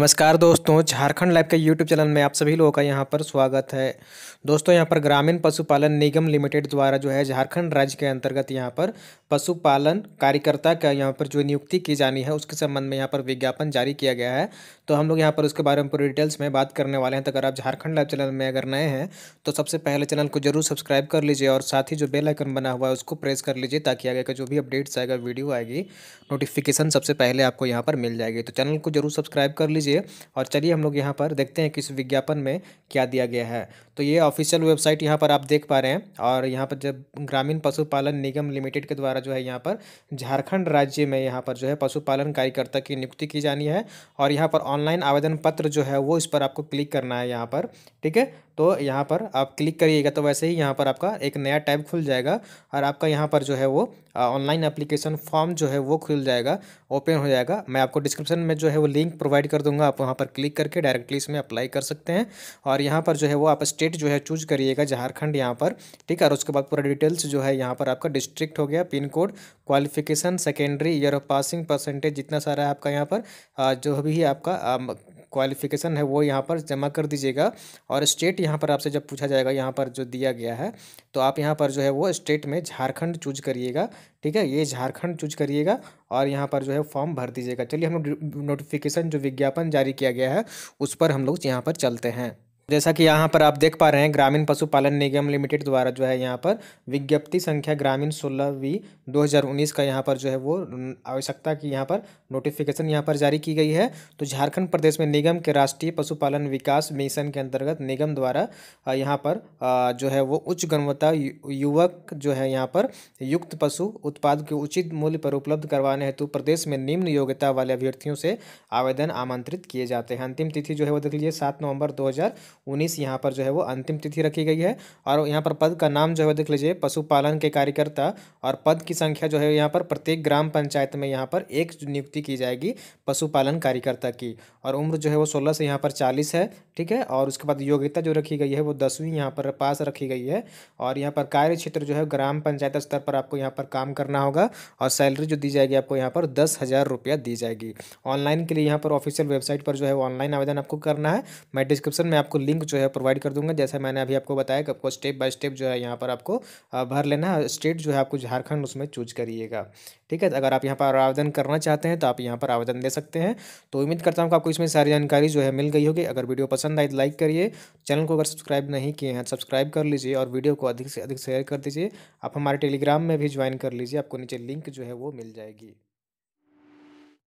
नमस्कार दोस्तों झारखंड लाइव के यूट्यूब चैनल में आप सभी लोगों का यहाँ पर स्वागत है दोस्तों यहाँ पर ग्रामीण पशुपालन निगम लिमिटेड द्वारा जो है झारखंड राज्य के अंतर्गत यहाँ पर पशुपालन कार्यकर्ता का यहाँ पर जो नियुक्ति की जानी है उसके संबंध में यहाँ पर विज्ञापन जारी किया गया है तो हम लोग यहाँ पर उसके बारे में पूरी डिटेल्स में बात करने वाले हैं तो अगर आप झारखंड लाइव चैनल में अगर नए हैं तो सबसे पहले चैनल को जरूर सब्सक्राइब कर लीजिए और साथ ही जो बेलाइकन बना हुआ है उसको प्रेस कर लीजिए ताकि आगे का जो भी अपडेट्स आएगा वीडियो आएगी नोटिफिकेशन सबसे पहले आपको यहाँ पर मिल जाएगी तो चैनल को जरूर सब्सक्राइब कर लीजिए लीजिए और चलिए हम लोग यहाँ पर देखते हैं कि इस विज्ञापन में क्या दिया गया है तो ये ऑफिशियल वेबसाइट यहाँ पर आप देख पा रहे हैं और यहाँ पर जब ग्रामीण पशुपालन निगम लिमिटेड के द्वारा जो है यहाँ पर झारखंड राज्य में यहाँ पर जो है पशुपालन कार्यकर्ता की नियुक्ति की जानी है और यहाँ पर ऑनलाइन आवेदन पत्र जो है वो इस पर आपको क्लिक करना है यहाँ पर ठीक है तो यहाँ पर आप क्लिक करिएगा तो वैसे ही यहाँ पर आपका एक नया टैब खुल जाएगा और आपका यहाँ पर जो है वो ऑनलाइन एप्लीकेशन फॉर्म जो है वो खुल जाएगा ओपन हो जाएगा मैं आपको डिस्क्रिप्शन में जो है वो लिंक प्रोवाइड कर दूंगा आप वहाँ पर क्लिक करके डायरेक्टली इसमें अप्लाई कर सकते हैं और यहाँ पर जो है वो आप स्टेट स्टेट जो है चूज करिएगा झारखंड यहाँ पर ठीक है और उसके बाद पूरा डिटेल्स जो है यहाँ पर आपका डिस्ट्रिक्ट हो गया pin code qualification secondary year of passing percentage जितना सारा है आपका यहाँ पर जो भी आपका क्वालिफिकेशन है वो यहाँ पर जमा कर दीजिएगा और स्टेट यहाँ पर आपसे जब पूछा जाएगा यहाँ पर जो दिया गया है तो आप यहाँ पर जो है वो स्टेट में झारखंड चूज करिएगा ठीक है ये झारखंड चूज करिएगा और यहाँ पर जो है फॉर्म भर दीजिएगा चलिए हम नोटिफिकेशन जो विज्ञापन जारी किया गया है उस पर हम लोग यहाँ पर चलते हैं जैसा कि यहाँ पर आप देख पा रहे हैं ग्रामीण पशुपालन निगम लिमिटेड द्वारा जो है यहाँ पर विज्ञप्ति संख्या ग्रामीण सोलह वी दो का यहाँ पर जो है वो आवश्यकता की यहाँ पर नोटिफिकेशन यहाँ पर जारी की गई है तो झारखंड प्रदेश में निगम के राष्ट्रीय पशुपालन विकास मिशन के अंतर्गत निगम द्वारा यहाँ पर जो है वो उच्च गुणवत्ता युवक जो है यहाँ पर युक्त पशु उत्पाद के उचित मूल्य पर उपलब्ध करवाने हेतु प्रदेश में निम्न योग्यता वाले अभ्यर्थियों से आवेदन आमंत्रित किए जाते हैं अंतिम तिथि जो है वो देख लीजिए सात नवंबर दो उन्नीस यहाँ पर जो है वो अंतिम तिथि रखी गई है और यहाँ पर पद का नाम जो है देख लीजिए पशुपालन के कार्यकर्ता और पद की संख्या जो है यहाँ पर प्रत्येक ग्राम पंचायत में यहाँ पर एक नियुक्ति की जाएगी पशुपालन कार्यकर्ता की और उम्र जो है वो सोलह से यहाँ पर चालीस है ठीक है और उसके बाद योग्यता जो रखी गई है वो दसवीं यहाँ पर पास रखी गई है और यहाँ पर कार्य क्षेत्र जो है ग्राम पंचायत स्तर पर आपको यहाँ पर काम करना होगा और सैलरी जो दी जाएगी आपको यहाँ पर दस हज़ार रुपया दी जाएगी ऑनलाइन के लिए यहाँ पर ऑफिशियल वेबसाइट पर जो है ऑनलाइन आवेदन आपको करना है मैं डिस्क्रिप्शन में आपको लिंक जो है प्रोवाइड कर दूंगा जैसा मैंने अभी आपको बताया कि आपको स्टेप बाय स्टेप जो है यहाँ पर आपको भर लेना है स्टेट जो है आपको झारखंड उसमें चूज करिएगा ठीक है तो अगर आप यहाँ पर आवेदन करना चाहते हैं तो आप यहाँ पर आवेदन दे सकते हैं तो उम्मीद करता हूँ कि आपको इसमें सारी जानकारी जो है मिल गई होगी अगर वीडियो पसंद आए तो लाइक करिए चैनल को अगर सब्सक्राइब नहीं किए हैं तो सब्सक्राइब कर लीजिए और वीडियो को अधिक से अधिक शेयर कर दीजिए आप हमारे टेलीग्राम में भी ज्वाइन कर लीजिए आपको नीचे लिंक जो है वो मिल जाएगी